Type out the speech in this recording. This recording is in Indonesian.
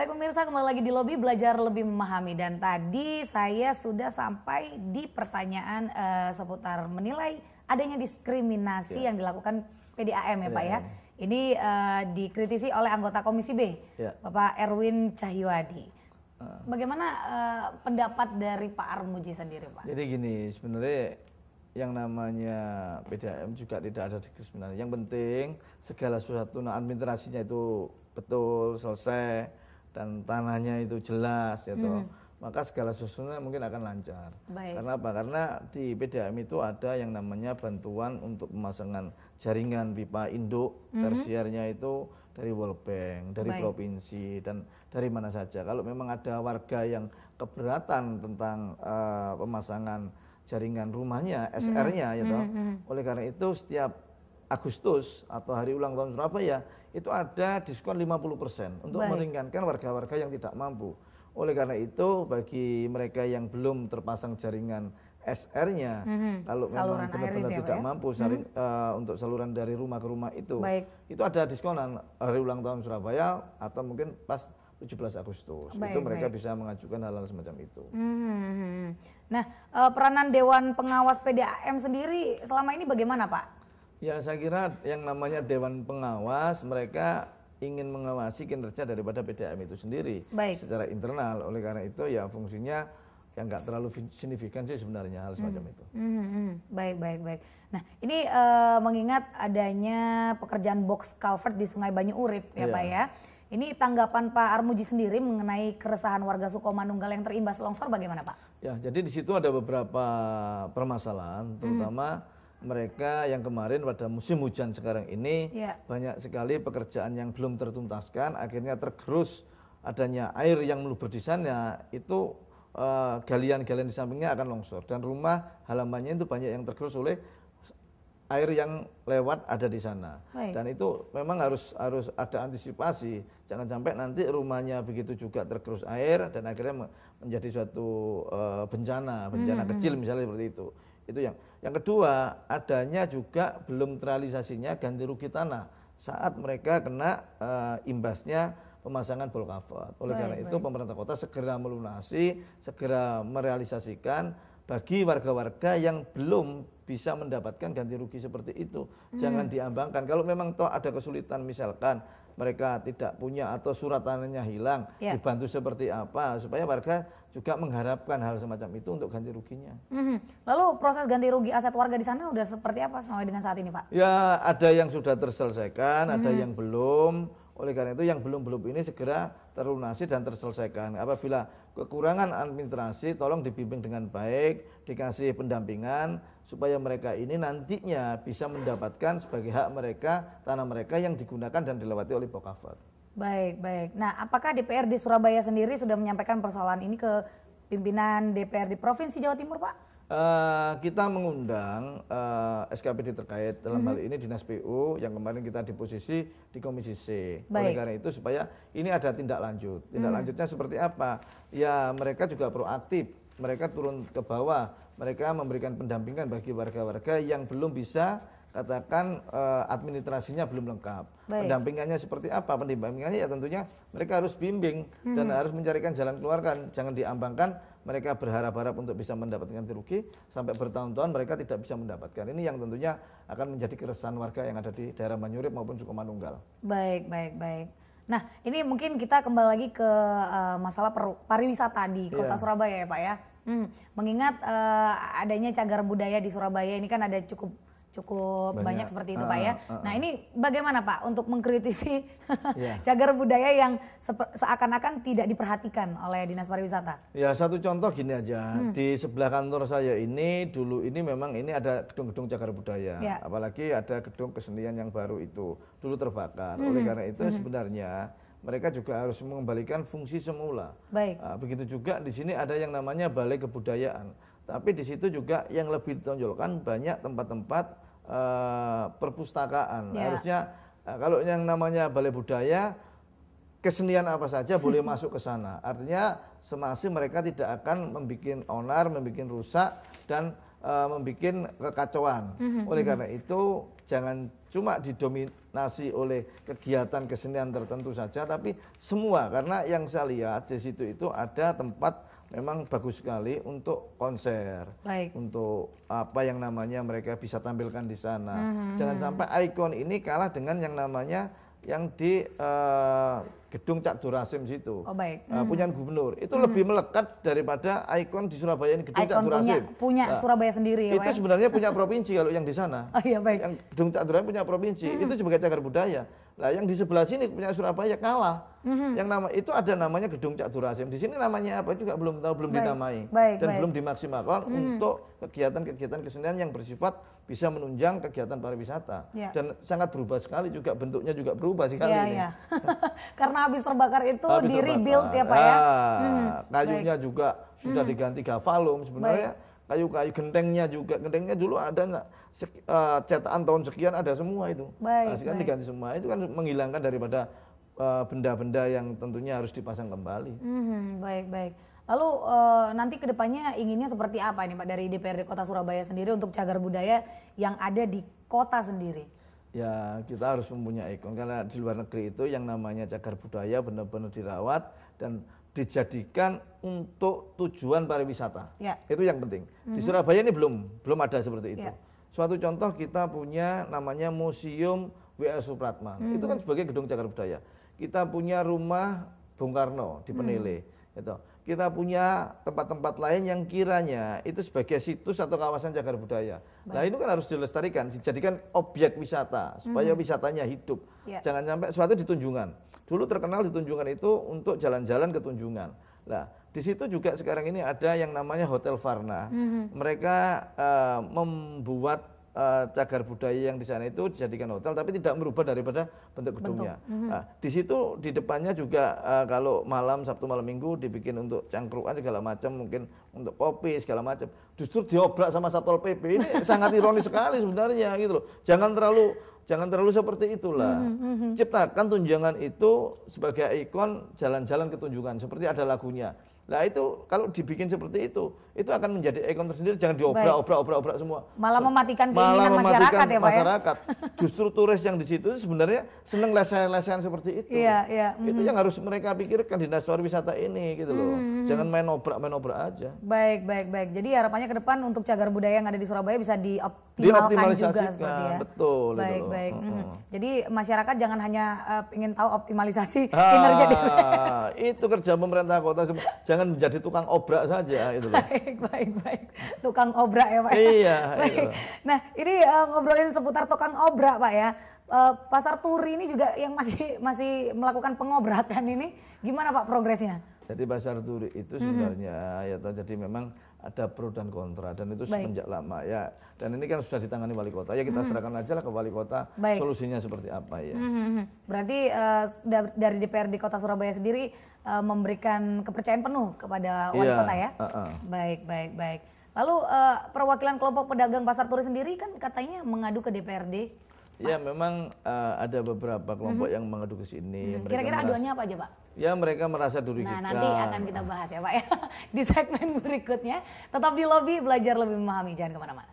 Baik pemirsa kembali lagi di lobi belajar lebih memahami dan tadi saya sudah sampai di pertanyaan uh, seputar menilai adanya diskriminasi yeah. yang dilakukan PDAM ya, Pak ya. Ini uh, dikritisi oleh anggota Komisi B yeah. Bapak Erwin Cahyuadi. Eh. Bagaimana uh, pendapat dari Pak Armuji sendiri Pak? Jadi gini sebenarnya yang namanya PDAM juga tidak ada diskriminasi. Yang penting segala sesuatu nah administrasinya itu betul selesai dan tanahnya itu jelas ya toh. Hmm. Maka segala susunannya mungkin akan lancar. Baik. Karena apa? Karena di PDAM itu ada yang namanya bantuan untuk pemasangan jaringan pipa induk hmm. tersiarnya itu dari World Bank, dari Baik. provinsi dan dari mana saja. Kalau memang ada warga yang keberatan tentang uh, pemasangan jaringan rumahnya, SR-nya hmm. ya toh. Hmm, hmm. Oleh karena itu setiap Agustus atau hari ulang tahun Surabaya itu ada diskon 50% untuk Baik. meringankan warga-warga yang tidak mampu. Oleh karena itu bagi mereka yang belum terpasang jaringan SR-nya, mm-hmm. kalau saluran memang benar-benar ya, tidak ya? mampu mm-hmm. uh, untuk saluran dari rumah ke rumah itu, Baik. itu ada diskonan hari ulang tahun Surabaya atau mungkin pas 17 Agustus. Baik, itu mereka baik. bisa mengajukan hal-hal semacam itu. Hmm. Nah, eh, peranan Dewan Pengawas PDAM sendiri selama ini bagaimana, Pak? Ya saya kira yang namanya Dewan Pengawas mereka ingin mengawasi kinerja daripada PDAM itu sendiri Baik. secara internal. Oleh karena itu ya fungsinya yang nggak terlalu signifikan sih sebenarnya hal hmm. semacam hmm. itu. Hmm, hmm, baik, baik, baik. Nah ini uh, mengingat adanya pekerjaan box culvert di Sungai Banyu Urip ya, ya Pak ya. Ini tanggapan Pak Armuji sendiri mengenai keresahan warga Sukomanunggal yang terimbas longsor bagaimana Pak? Ya, jadi di situ ada beberapa permasalahan, terutama hmm mereka yang kemarin pada musim hujan sekarang ini ya. banyak sekali pekerjaan yang belum tertuntaskan akhirnya tergerus adanya air yang meluber di sana itu eh, galian-galian uh, di sampingnya akan longsor dan rumah halamannya itu banyak yang tergerus oleh air yang lewat ada di sana Baik. dan itu memang harus harus ada antisipasi jangan sampai nanti rumahnya begitu juga tergerus air dan akhirnya menjadi suatu uh, bencana bencana hmm, hmm, kecil hmm. misalnya seperti itu itu yang yang kedua, adanya juga belum teralisasinya ganti rugi tanah saat mereka kena e, imbasnya pemasangan bol kafat. Oleh baik, karena baik. itu pemerintah kota segera melunasi, segera merealisasikan bagi warga-warga yang belum bisa mendapatkan ganti rugi seperti itu. Hmm. Jangan diambangkan. Kalau memang toh ada kesulitan misalkan mereka tidak punya atau surat tanahnya hilang, ya. dibantu seperti apa supaya warga juga mengharapkan hal semacam itu untuk ganti ruginya. Mm-hmm. Lalu proses ganti rugi aset warga di sana sudah seperti apa sampai dengan saat ini, Pak? Ya, ada yang sudah terselesaikan, hmm ada mm-hmm. yang belum. Oleh karena itu yang belum-belum ini segera terlunasi dan terselesaikan. Apabila kekurangan administrasi tolong dibimbing dengan baik, dikasih pendampingan supaya mereka ini nantinya bisa mendapatkan sebagai hak mereka tanah mereka yang digunakan dan dilewati oleh Pokafat. Baik, baik. Nah, apakah DPR di Surabaya sendiri sudah menyampaikan persoalan ini ke pimpinan DPR di Provinsi Jawa Timur, Pak? Uh, kita mengundang uh, eh, SKPD terkait dalam mm -hmm. hal mhm. ini dinas PU yang kemarin kita di posisi di Komisi C. Baik. Oleh karena itu supaya ini ada tindak lanjut. Tindak mm. lanjutnya seperti apa? Ya mereka juga proaktif, mereka turun ke bawah, mereka memberikan pendampingan bagi warga-warga yang belum bisa katakan uh, administrasinya belum lengkap. Baik. Pendampingannya seperti apa? Pendampingannya ya tentunya mereka harus bimbing hmm. dan harus mencarikan jalan keluar kan. Jangan diambangkan mereka berharap-harap untuk bisa mendapatkan rugi sampai bertahun-tahun mereka tidak bisa mendapatkan. Ini yang tentunya akan menjadi keresahan warga yang ada di daerah Manyurip maupun Sukomanunggal. Baik, baik, baik. Nah, ini mungkin kita kembali lagi ke uh, masalah pariwisata di iya. Kota yeah. Surabaya ya, Pak ya. Hmm, mengingat uh, adanya cagar budaya di Surabaya ini kan ada cukup cukup banyak, banyak seperti itu uh, Pak ah, ya. Uh, uh, nah ini bagaimana Pak untuk mengkritisi yeah. cagar budaya yang seakan-akan tidak diperhatikan oleh Dinas Pariwisata? Ya satu contoh gini aja, hmm. di sebelah kantor saya ini dulu ini memang ini ada gedung-gedung cagar budaya, yeah. apalagi ada gedung kesenian yang baru itu dulu terbakar. Hmm. Oleh hmm. karena itu hmm. sebenarnya mereka juga harus mengembalikan fungsi semula. Baik. Begitu juga di sini ada yang namanya balai kebudayaan tapi di situ juga yang lebih ditonjolkan banyak tempat-tempat uh, perpustakaan. Yeah. Harusnya uh, kalau yang namanya balai budaya kesenian apa saja boleh masuk ke sana. Artinya semasa mereka tidak akan membuat onar, membuat rusak dan uh, eh, membuat kekacauan. Mhm, oleh mhm. karena itu jangan cuma didominasi oleh kegiatan kesenian tertentu saja, tapi semua karena yang saya lihat di situ itu ada tempat memang bagus sekali untuk konser, Baik. untuk apa yang namanya mereka bisa tampilkan di sana. Mm -hmm. Jangan mhm. sampai ikon ini kalah dengan yang namanya yang di uh, gedung Cak Durasim situ. Oh baik. Uh, punya gubernur. Itu hmm. lebih melekat daripada ikon di Surabaya ini gedung icon Cak Durasim. Punya, punya nah, Surabaya sendiri ya. Itu ya? sebenarnya punya provinsi kalau yang di sana. Oh iya baik. Yang gedung Cak Durasim punya provinsi. Hmm. Itu sebagai cagar budaya. Nah, yang di sebelah sini punya Surabaya kalah. hmm Yang nama itu ada namanya Gedung Cak Durasim. Di sini namanya apa juga belum tahu, belum baik. dinamai baik, dan baik. belum dimaksimalkan hmm untuk kegiatan-kegiatan kesenian yang bersifat bisa menunjang kegiatan pariwisata ya. dan sangat berubah sekali juga bentuknya juga berubah sekali ya, ini. Ya. Karena habis terbakar itu habis di rebuild ya Pak ya. Ah, hmm, kayunya baik. juga sudah hmm. diganti galvalum sebenarnya. kayu-kayu gentengnya juga gentengnya dulu ada sek, uh, cetakan tahun sekian ada semua itu baik, nah, sekarang baik. diganti semua itu kan menghilangkan daripada eh, benda-benda uh, yang tentunya harus dipasang kembali mm -hmm, baik baik Lalu uh, nanti kedepannya inginnya seperti apa nih Pak dari DPRD Kota Surabaya sendiri untuk cagar budaya yang ada di kota sendiri? Ya kita harus mempunyai ikon karena di luar negeri itu yang namanya cagar budaya benar-benar dirawat dan dijadikan untuk tujuan pariwisata. Ya. Itu yang penting. Mm-hmm. Di mhm. Surabaya ini belum belum ada seperti itu. Ya. Suatu contoh kita punya namanya Museum W.A. Supratman. Mm-hmm. Itu kan mhm. sebagai gedung cagar budaya. Kita punya rumah Bung Karno di Penile. Mm-hmm itu. Kita punya tempat-tempat lain yang kiranya itu sebagai situs atau kawasan cagar budaya. Nah, Baik. Nah, ini kan harus dilestarikan, dijadikan objek wisata supaya -hmm. wisatanya hidup. Ya. Jangan sampai suatu di Dulu terkenal di itu untuk jalan-jalan ke tunjungan. Nah, di situ juga sekarang ini ada yang namanya Hotel Varna. -hmm. Mereka uh, membuat uh, cagar budaya yang di sana itu dijadikan hotel tapi tidak merubah daripada bentuk gedungnya. Bentuk. Mhm. Nah, di situ di depannya juga uh, kalau malam Sabtu malam Minggu dibikin untuk cangkruan segala macam mungkin untuk kopi segala macam. Justru diobrak sama Satpol PP ini sangat ironis sekali sebenarnya gitu loh. Jangan terlalu jangan terlalu seperti itulah. Mm -hmm. Ciptakan tunjangan itu sebagai ikon jalan-jalan ketunjungan seperti ada lagunya. Nah itu kalau dibikin seperti itu, itu akan menjadi ekon tersendiri. Jangan diobrak, obrak, obrak, obrak semua. Malah mematikan keinginan Malah mematikan masyarakat ya Pak ya? masyarakat. ya? Justru turis yang di situ sebenarnya seneng lesehan-lesehan seperti itu. Iya, iya. Mm-hmm. Itu yang harus mereka pikirkan di nasional wisata ini gitu loh. Mm-hmm. Jangan main obrak-main obrak aja. Baik, baik, baik. Jadi harapannya ke depan untuk cagar budaya yang ada di Surabaya bisa dioptimalkan juga seperti ya. Betul. Baik, gitu baik. Mm-hmm. Jadi masyarakat jangan hanya uh, ingin tahu optimalisasi ah, kinerja. di itu kerja pemerintah kota. Jangan jangan menjadi tukang obrak saja gitu loh. Baik, baik, baik. Tukang obrak ya, Pak. Ya? Iya, baik. Iya. Nah, ini uh, ngobrolin seputar tukang obrak, Pak ya. Uh, Pasar Turi ini juga yang masih masih melakukan pengobratan ini, gimana Pak progresnya? Jadi Pasar Turi itu hmm. sebenarnya mm -hmm. ya jadi memang ada pro dan kontra dan itu Baik. semenjak lama ya dan ini kan sudah ditangani wali kota ya kita hmm. serahkan aja lah ke wali kota Baik. solusinya seperti apa ya hmm. hmm, hmm. berarti uh, dari DPRD Kota Surabaya sendiri eh, memberikan kepercayaan penuh kepada wali ya, kota ya uh -uh. baik baik baik lalu uh, perwakilan kelompok pedagang pasar turis sendiri kan katanya mengadu ke DPRD Ya memang uh, ada beberapa kelompok mm -hmm. yang mengadu ke sini. Mm Kira-kira aduannya apa aja Pak? Ya mereka merasa duri Nah nanti akan kita bahas ya Pak ya di segmen berikutnya. Tetap di lobby belajar lebih memahami, jangan kemana-mana.